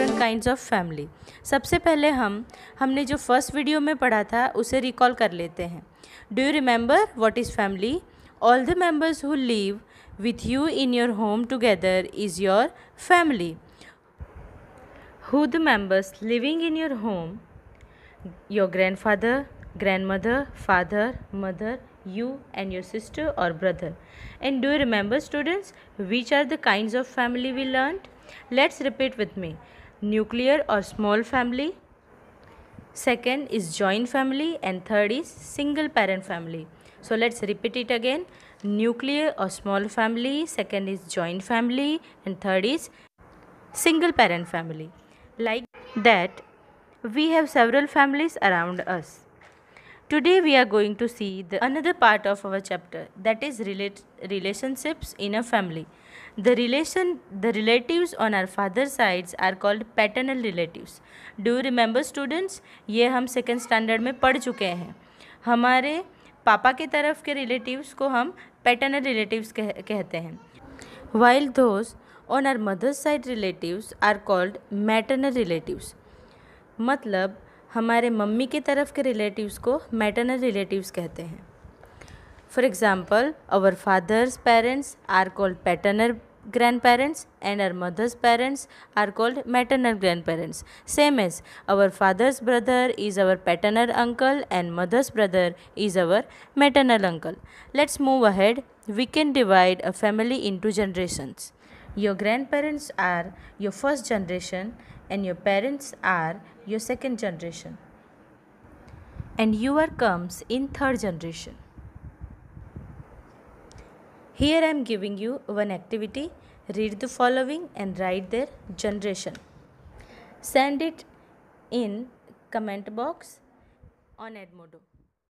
Different kind of family सबसे पहले हम हमने जो फर्स्ट वीडियो में पढ़ा था उसे रिकॉल कर लेते हैं do you remember what is family all the members who live with you in your home together is your family who the members living in your home your grandfather grandmother father mother you and your sister और brother and do you remember students which are the kind of family we learn let's repeat with me nuclear or small family second is joint family and third is single parent family so let's repeat it again nuclear or small family second is joint family and third is single parent family like that we have several families around us Today we are going to see the another part of our chapter that is relate, relationships in a family. The relation the relatives on our father's sides are called paternal relatives. Do you remember students? ये हम second standard में पढ़ चुके हैं हमारे पापा के तरफ के relatives को हम paternal relatives कह, कहते हैं While those on our mother's side relatives are called maternal relatives. मतलब हमारे मम्मी के तरफ के रिलेटिव्स को मैटरनल रिलेटिव्स कहते हैं for example our father's parents are called paternal grandparents and our mother's parents are called maternal grandparents same as our father's brother is our paternal uncle and mother's brother is our maternal uncle let's move ahead can divide a family into generations. Your grandparents are your first generation and your parents are your second generation. And you are comes in third generation. Here I am giving you one activity. Read the following and write their generation. Send it in comment box on Edmodo.